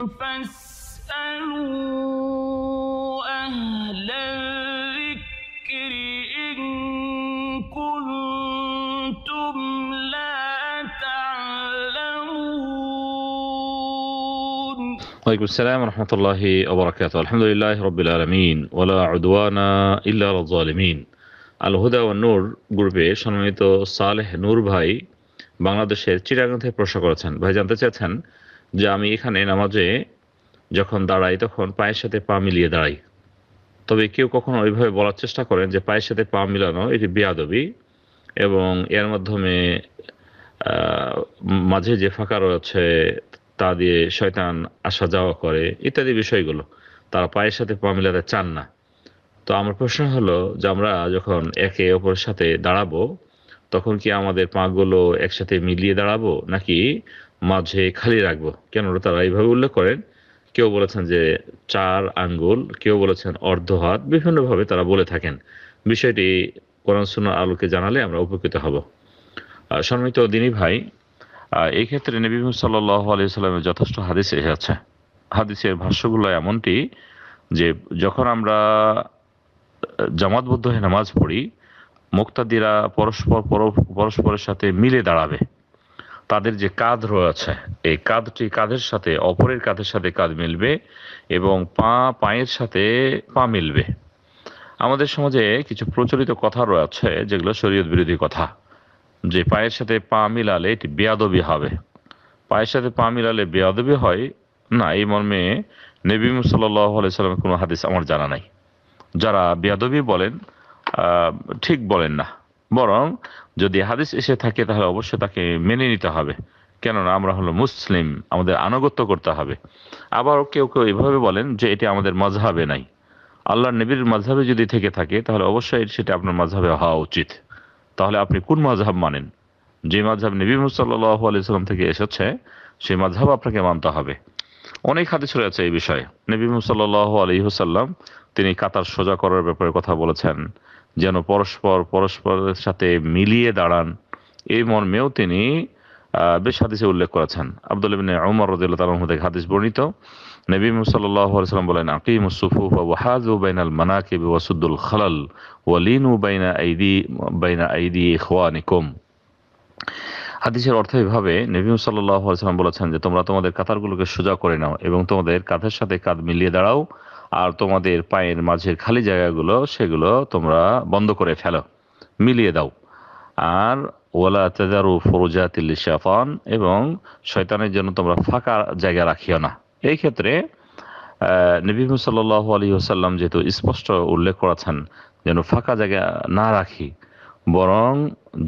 فاسألوا أهل الذكر إن كنتم لا تعلمون وعليكم السلام ورحمة الله وبركاته الحمد لله رب العالمين ولا عدوان إلا على الظالمين আল হুদা ও নূর গ্রুপে সম্মানিত সালেহ নূর ভাই বাংলাদেশের চিরাগাঁ থেকে প্রশ্ন করেছেন ভাই জানতে চেয়েছেন যে আমি এখানে নামাজে যখন দাঁড়াই তখন পায়ের সাথে পা মিলিয়ে দাঁড়াই তবে কেউ কখনো ওইভাবে বলার চেষ্টা করেন যে পায়ের সাথে পা মিলানো এটি বেয়াদবি এবং এর মাধ্যমে মাঝে যে ফাঁকা রয়েছে তা দিয়ে শয়তান আসা যাওয়া করে ইত্যাদি বিষয়গুলো তারা পায়ের সাথে পা মিলাতে চান না তো আমার প্রশ্ন হলো যে আমরা যখন একে অপরের সাথে দাঁড়াবো তখন কি আমাদের পাগুলো একসাথে মিলিয়ে দাঁড়াবো নাকি মাঝে খালি রাখবো কেননা তারা এইভাবে উল্লেখ করেন কেউ বলেছেন যে চার আঙ্গুল কেউ বলেছেন অর্ধ হাত বিভিন্নভাবে তারা বলে থাকেন বিষয়টি কোরআন আলোকে জানালে আমরা উপকৃত হব সম্মিত দিনী ভাই এই ক্ষেত্রে নবী সাল্লাহ আলিয়াল্লামের যথেষ্ট হাদিস এসেছে হাদিসের ভাষ্যগুলো এমনটি যে যখন আমরা জামাতবদ্ধ হয়ে নামাজ পড়ি মুক্তাদিরা পরস্পর পরস্পরের সাথে মিলে দাঁড়াবে তাদের যে কাঁধ রয়েছে এই কাঁধটি কাঁধের সাথে অপরের কাঁধের সাথে কাঁধ মিলবে এবং পা পায়ের সাথে পা মিলবে আমাদের সমাজে কিছু প্রচলিত কথা রয়েছে যেগুলো শরীয়ত বিরোধী কথা যে পায়ের সাথে পা মিলালে এটি বেয়াদবি হবে পায়ের সাথে পা মিলালে বেয়াদবি হয় না এই মর্মে নবীম সাল্লাহ কোনো হাদিস আমার জানা নাই যারা বেয়াদবি বলেন ঠিক বলেন না বরং যদি হাদিস এসে থাকে তাহলে অবশ্যই তাকে মেনে নিতে হবে কেননা আমরা হলো মুসলিম আমাদের আনুগত্য করতে হবে আবার কেউ কেউ এভাবে বলেন যে এটি আমাদের মজহাবে নাই আল্লাহ নবীর মাঝহাবে যদি থেকে থাকে তাহলে অবশ্যই সেটা আপনার মাঝহাবে হওয়া উচিত তাহলে আপনি কোন মাঝহাব মানেন যে মাঝহাব নবী মুসাল্লাহ আলি সাল্লাম থেকে এসেছে সেই মাঝহাব আপনাকে মানতে হবে অনেক হাদিস রয়েছে এই বিষয়ে নবী মুসাল্লাহ আলি হুসাল্লাম তিনি কাতার সোজা করার ব্যাপারে কথা বলেছেন যেন পরস্পর পরস্পরের সাথে মিলিয়ে দাঁড়ান এই মর্মেও তিনি বেশ হাদিসে উল্লেখ করেছেন আব্দুল ইবিন উমর রদুল্লাহ তালন থেকে হাদিস বর্ণিত নবী মুসাল্লাম বলেন আকিম সুফুফ ওয়াহাজু বাইনাল ওয়াসুদ্দুল খালাল ওয়ালিনু বাইনা আইদি বাইনা আইদি নিকম হাদিসের অর্থ এভাবে নবী সাল্লাম বলেছেন যে তোমরা তোমাদের কাতারগুলোকে সোজা করে নাও এবং তোমাদের কাঁধের সাথে কাঁধ মিলিয়ে দাঁড়াও আর তোমাদের পায়ের মাঝের খালি জায়গাগুলো সেগুলো তোমরা বন্ধ করে ফেলো মিলিয়ে দাও আর ওলা তেজারু তিল্লি শাফান এবং শয়তানের জন্য তোমরা ফাঁকা জায়গা রাখিও না এই ক্ষেত্রে নবী সাল্লাহ আলী ওসাল্লাম যেহেতু স্পষ্ট উল্লেখ করেছেন যেন ফাঁকা জায়গা না রাখি বরং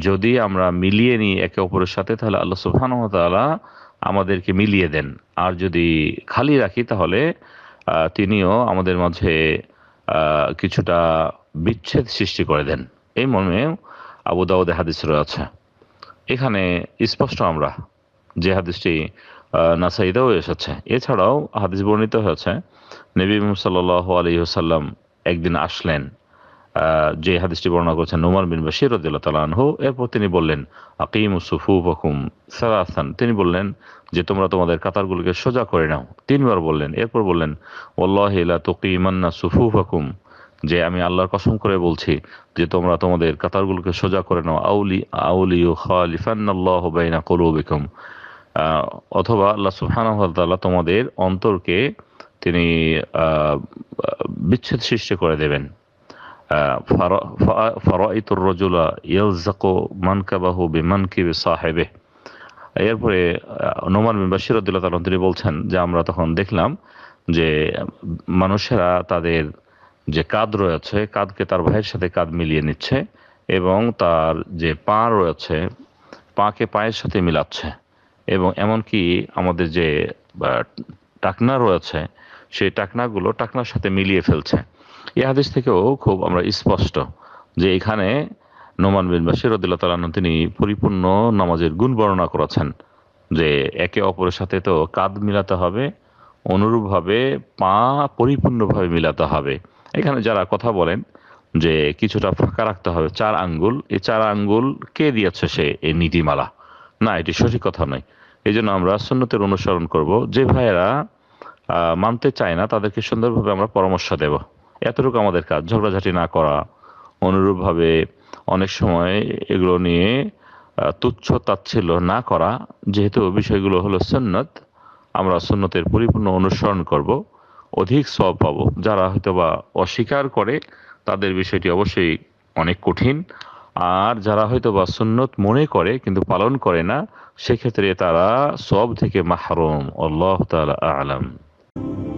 যদি আমরা মিলিয়ে নিই একে অপরের সাথে তাহলে আল্লাহ সুফানহতালা আমাদেরকে মিলিয়ে দেন আর যদি খালি রাখি তাহলে তিনিও আমাদের মাঝে কিছুটা বিচ্ছেদ সৃষ্টি করে দেন এই মর্মে আবুদাউদে হাদিস রয়েছে এখানে স্পষ্ট আমরা যে হাদিসটি নাসাইদাও এসেছে এছাড়াও হাদিস বর্ণিত হয়েছে নবী সাল্লাহ আলী সাল্লাম একদিন আসলেন যে হাদিসটি বর্ণনা করেছেন নোমার বিন বাশির রদিল্লা তালানহু এরপর তিনি বললেন আকিম সুফু বকুম সারাসান তিনি বললেন যে তোমরা তোমাদের কাতারগুলোকে সোজা করে নাও তিনবার বললেন এরপর বললেন ওল্লাহ ইলা তুকিমান্না সুফু বকুম যে আমি আল্লাহর কসম করে বলছি যে তোমরা তোমাদের কাতারগুলোকে সোজা করে নাও আউলি আউলি ও খালিফান্নাল্লাহ বাইনা কলুবিকুম অথবা আল্লাহ সুবহানাহু তোমাদের অন্তরকে তিনি বিচ্ছেদ সৃষ্টি করে দেবেন ফরাইত রজুলা ইয়ালজাকো মানকাবাহু বিমানকিবি সাহেবে এরপরে নোমান বাসির আব্দুল্লাহ তালন তিনি বলছেন যে আমরা তখন দেখলাম যে মানুষেরা তাদের যে কাঁধ রয়েছে কাঁধকে তার ভাইয়ের সাথে কাঁধ মিলিয়ে নিচ্ছে এবং তার যে পা রয়েছে পাকে পায়ের সাথে মিলাচ্ছে এবং এমনকি আমাদের যে টাকনা রয়েছে সেই টাকনাগুলো টাকনার সাথে মিলিয়ে ফেলছে এ হাদিস থেকেও খুব আমরা স্পষ্ট যে এখানে নোমান বিন বাসির তালান তিনি পরিপূর্ণ নামাজের গুণ বর্ণনা করেছেন যে একে অপরের সাথে তো কাঁধ মিলাতে হবে অনুরূপভাবে পা পরিপূর্ণভাবে মিলাতে হবে এখানে যারা কথা বলেন যে কিছুটা ফাঁকা রাখতে হবে চার আঙ্গুল এই চার আঙ্গুল কে দিয়েছে সে এই নীতিমালা না এটি সঠিক কথা নয় এই জন্য আমরা সন্ন্যতের অনুসরণ করব যে ভাইয়েরা মানতে চায় না তাদেরকে সুন্দরভাবে আমরা পরামর্শ দেব এতটুকু আমাদের কাজ ঝগড়াঝাটি না করা অনুরূপভাবে অনেক সময় এগুলো নিয়ে তুচ্ছ তাচ্ছিল না করা যেহেতু বিষয়গুলো হলো সন্ন্যত আমরা সন্ন্যতের পরিপূর্ণ অনুসরণ করব অধিক সব পাব যারা হয়তো বা অস্বীকার করে তাদের বিষয়টি অবশ্যই অনেক কঠিন আর যারা হয়তো বা সুন্নত মনে করে কিন্তু পালন করে না সেক্ষেত্রে তারা সব থেকে মাহরুম আল্লাহ তালা আলম